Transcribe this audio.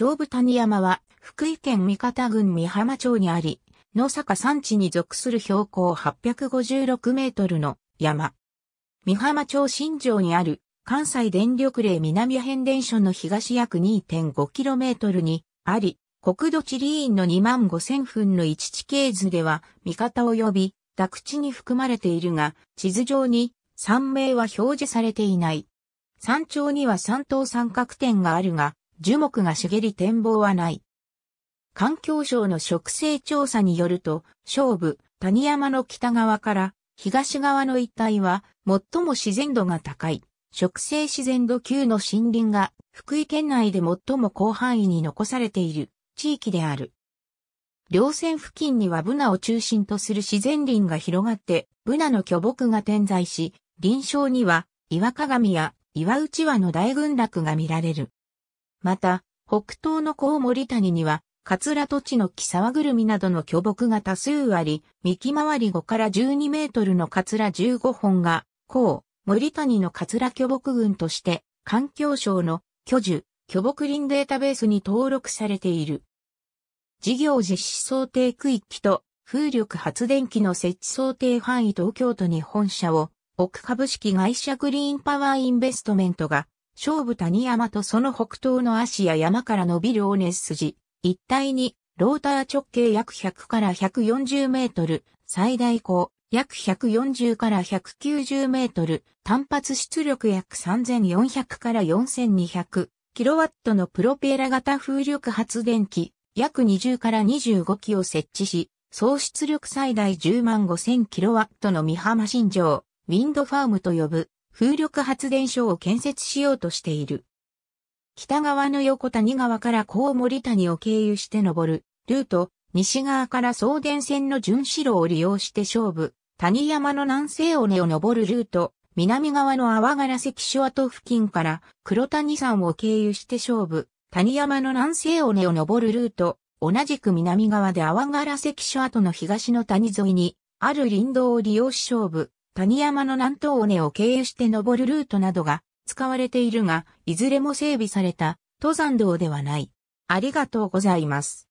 勝負谷山は福井県三方郡美浜町にあり、野坂山地に属する標高856メートルの山。美浜町新城にある関西電力霊南変電所の東約 2.5km にあり、国土地理院の2万5000分の1地形図では味方及び宅地に含まれているが、地図上に山名は表示されていない。山頂には三等三角点があるが、樹木が茂り展望はない。環境省の植生調査によると、勝負、谷山の北側から東側の一帯は最も自然度が高い、植生自然度級の森林が福井県内で最も広範囲に残されている地域である。稜線付近にはブナを中心とする自然林が広がって、ブナの巨木が点在し、林床には岩鏡や岩内輪の大群落が見られる。また、北東の高森谷には、桂土地の木沢ぐるみなどの巨木が多数あり、幹回り5から12メートルの桂15本が、高、森谷の桂巨木群として、環境省の巨樹、巨木林データベースに登録されている。事業実施想定区域と風力発電機の設置想定範囲東京都に本社を置く株式会社グリーンパワーインベストメントが勝負谷山とその北東の足や山から伸びる尾根筋一帯にローター直径約100から140メートル、最大高約140から190メートル、単発出力約3400から4200キロワットのプロペラ型風力発電機約20から25機を設置し、総出力最大10万5000キロワットの三浜新城、ウィンドファームと呼ぶ風力発電所を建設しようとしている。北側の横谷川から高森谷を経由して登るルート、西側から送電線の巡視路を利用して勝負、谷山の南西尾根を登るルート、南側の泡柄関所跡付近から黒谷山を経由して勝負、谷山の南西尾根を登るルート、同じく南側で泡柄関所跡の東の谷沿いに、ある林道を利用し勝負、谷山の南東尾根を経由して登るルートなどが使われているが、いずれも整備された登山道ではない。ありがとうございます。